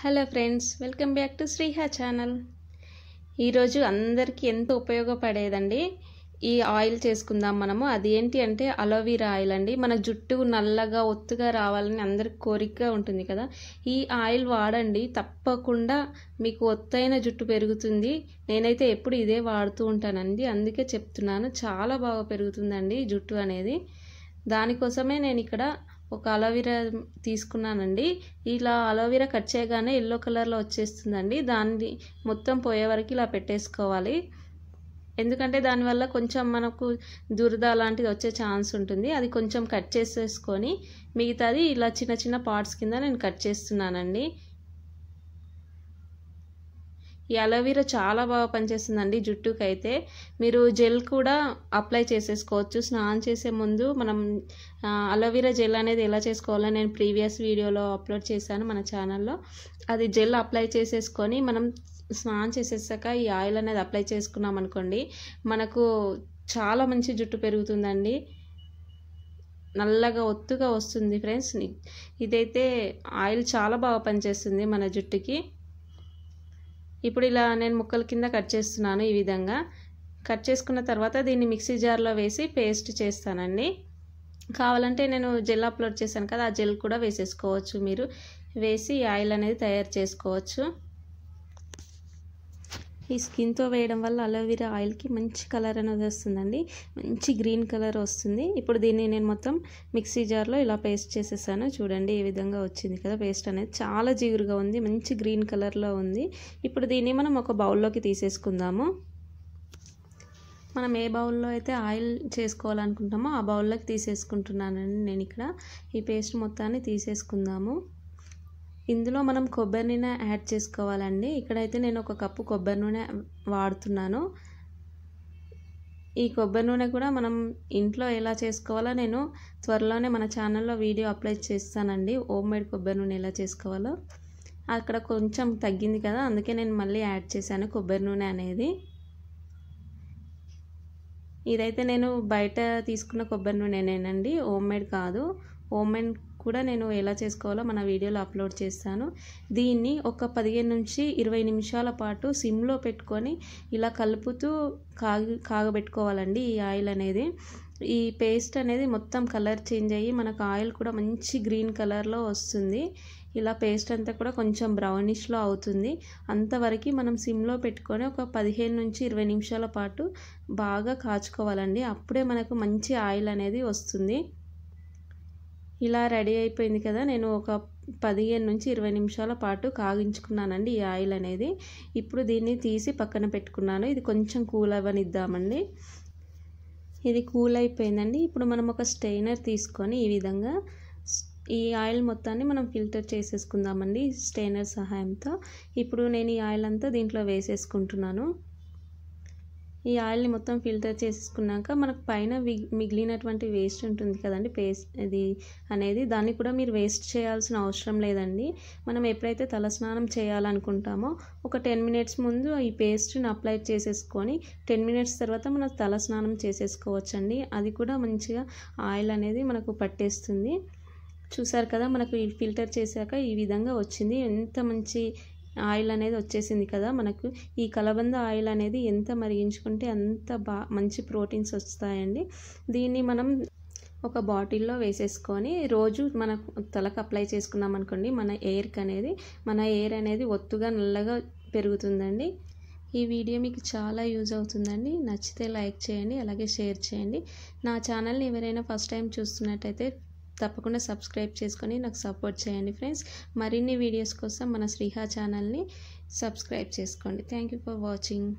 hello friends welcome back to Sriha channel ఈరోజు అందరికీ ఎంతో ఉపయోగపడేదండి ఈ ఆయిల్ చేసుకుందాం మనము అది ఏంటి అంటే అలోవీరా ఆయిల్ అండి మన జుట్టు నల్లగా ఒత్తుగా రావాలని అందరికి కోరికగా ఉంటుంది కదా ఈ ఆయిల్ వాడండి తప్పకుండా మీకు ఒత్తైన జుట్టు పెరుగుతుంది నేనైతే ఎప్పుడు ఇదే వాడుతూ ఉంటానండి అందుకే చెప్తున్నాను చాలా బాగా పెరుగుతుందండి జుట్టు అనేది దానికోసమే నేను ఇక్కడ ఒక అలోవీరా తీసుకున్నానండి ఇలా అలోవీరా కట్ చేయగానే ఎల్లో కలర్లో వచ్చేస్తుందండి దాన్ని మొత్తం పోయే వరకు ఇలా పెట్టేసుకోవాలి ఎందుకంటే దానివల్ల కొంచెం మనకు దురద లాంటిది వచ్చే ఛాన్స్ ఉంటుంది అది కొంచెం కట్ చేసేసుకొని మిగతాది ఇలా చిన్న చిన్న పార్ట్స్ కింద నేను కట్ చేస్తున్నానండి ఈ అలోవీరా చాలా బాగా పనిచేస్తుందండి జుట్టుకు అయితే మీరు జెల్ కూడా అప్లై చేసేసుకోవచ్చు స్నానం చేసే ముందు మనం అలోవీరా జెల్ అనేది ఎలా చేసుకోవాలో నేను ప్రీవియస్ వీడియోలో అప్లోడ్ చేశాను మన ఛానల్లో అది జెల్ అప్లై చేసేసుకొని మనం స్నానం చేసేసాక ఈ ఆయిల్ అనేది అప్లై చేసుకున్నాం అనుకోండి మనకు చాలా మంచి జుట్టు పెరుగుతుందండి నల్లగా ఒత్తుగా వస్తుంది ఫ్రెండ్స్ ఇదైతే ఆయిల్ చాలా బాగా పనిచేస్తుంది మన జుట్టుకి ఇప్పుడు ఇలా నేను ముక్కల కింద కట్ చేస్తున్నాను ఈ విధంగా కట్ చేసుకున్న తర్వాత దీన్ని మిక్సీ జార్లో వేసి పేస్ట్ చేస్తానండి కావాలంటే నేను జెల్ అప్లోడ్ చేశాను కదా ఆ జెల్ కూడా వేసేసుకోవచ్చు మీరు వేసి ఆయిల్ అనేది తయారు చేసుకోవచ్చు ఈ స్కిన్తో వేయడం వల్ల అలోవెరా ఆయిల్కి మంచి కలర్ అనేది వస్తుందండి మంచి గ్రీన్ కలర్ వస్తుంది ఇప్పుడు దీన్ని నేను మొత్తం మిక్సీ జార్లో ఇలా పేస్ట్ చేసేసాను చూడండి ఈ విధంగా వచ్చింది కదా పేస్ట్ అనేది చాలా జిగురుగా ఉంది మంచి గ్రీన్ కలర్లో ఉంది ఇప్పుడు దీన్ని మనం ఒక బౌల్లోకి తీసేసుకుందాము మనం ఏ బౌల్లో అయితే ఆయిల్ చేసుకోవాలనుకుంటామో ఆ బౌల్లోకి తీసేసుకుంటున్నానండి నేను ఇక్కడ ఈ పేస్ట్ మొత్తాన్ని తీసేసుకుందాము ఇందులో మనం కొబ్బరి నూనె యాడ్ చేసుకోవాలండి ఇక్కడైతే నేను ఒక కప్పు కొబ్బరి నూనె వాడుతున్నాను ఈ కొబ్బరి నూనె కూడా మనం ఇంట్లో ఎలా చేసుకోవాలో నేను త్వరలోనే మన ఛానల్లో వీడియో అప్లోడ్ చేస్తానండి హోమ్ మేడ్ కొబ్బరి నూనె ఎలా చేసుకోవాలో అక్కడ కొంచెం తగ్గింది కదా అందుకే నేను మళ్ళీ యాడ్ చేశాను కొబ్బరి నూనె అనేది ఇదైతే నేను బయట తీసుకున్న కొబ్బరి నూనెనేనండి హోమ్ మేడ్ కాదు హోమ్ మేడ్ కూడా నేను ఎలా చేసుకోవాలో మన వీడియోలో అప్లోడ్ చేస్తాను దీన్ని ఒక పదిహేను నుంచి ఇరవై నిమిషాల పాటు సిమ్లో పెట్టుకొని ఇలా కలుపుతూ కాగి కాగబెట్టుకోవాలండి ఈ ఆయిల్ అనేది ఈ పేస్ట్ అనేది మొత్తం కలర్ చేంజ్ అయ్యి మనకు ఆయిల్ కూడా మంచి గ్రీన్ కలర్లో వస్తుంది ఇలా పేస్ట్ అంతా కూడా కొంచెం బ్రౌనిష్లో అవుతుంది అంతవరకు మనం సిమ్లో పెట్టుకొని ఒక పదిహేను నుంచి ఇరవై నిమిషాల పాటు బాగా కాచుకోవాలండి అప్పుడే మనకు మంచి ఆయిల్ అనేది వస్తుంది ఇలా రెడీ అయిపోయింది కదా నేను ఒక పదిహేను నుంచి ఇరవై నిమిషాల పాటు కాగించుకున్నానండి ఈ ఆయిల్ అనేది ఇప్పుడు దీన్ని తీసి పక్కన పెట్టుకున్నాను ఇది కొంచెం కూల్ అవ్వనిద్దామండి ఇది కూల్ అయిపోయిందండి ఇప్పుడు మనం ఒక స్టెయినర్ తీసుకొని ఈ విధంగా ఈ ఆయిల్ మొత్తాన్ని మనం ఫిల్టర్ చేసేసుకుందామండి స్టెయినర్ సహాయంతో ఇప్పుడు నేను ఈ ఆయిల్ అంతా దీంట్లో వేసేసుకుంటున్నాను ఈ ఆయిల్ని మొత్తం ఫిల్టర్ చేసుకున్నాక మనకు పైన మిగిలినటువంటి వేస్ట్ ఉంటుంది కదండి పేస్ట్ ఇది అనేది దాన్ని కూడా మీరు వేస్ట్ చేయాల్సిన అవసరం లేదండి మనం ఎప్పుడైతే తలస్నానం చేయాలనుకుంటామో ఒక టెన్ మినిట్స్ ముందు ఈ పేస్ట్ని అప్లై చేసేసుకొని టెన్ మినిట్స్ తర్వాత మనం తలస్నానం చేసేసుకోవచ్చండి అది కూడా మంచిగా ఆయిల్ అనేది మనకు పట్టేస్తుంది చూసారు కదా మనకు ఫిల్టర్ చేశాక ఈ విధంగా వచ్చింది ఎంత మంచి ఆయిల్ అనేది వచ్చేసింది కదా మనకు ఈ కలబంద ఆయిల్ అనేది ఎంత మరిగించుకుంటే అంత బా మంచి ప్రోటీన్స్ వస్తాయండి దీన్ని మనం ఒక బాటిల్లో వేసేసుకొని రోజు మన తలకు అప్లై చేసుకున్నాం అనుకోండి మన ఎయిర్కి అనేది మన ఎయిర్ అనేది ఒత్తుగా నల్లగా పెరుగుతుందండి ఈ వీడియో మీకు చాలా యూజ్ అవుతుందండి నచ్చితే లైక్ చేయండి అలాగే షేర్ చేయండి నా ఛానల్ని ఎవరైనా ఫస్ట్ టైం చూస్తున్నట్టయితే తప్పకుండా సబ్స్క్రైబ్ చేసుకొని నాకు సపోర్ట్ చేయండి ఫ్రెండ్స్ మరిన్ని వీడియోస్ కోసం మన శ్రీహా ఛానల్ని సబ్స్క్రైబ్ చేసుకోండి థ్యాంక్ యూ ఫర్ వాచింగ్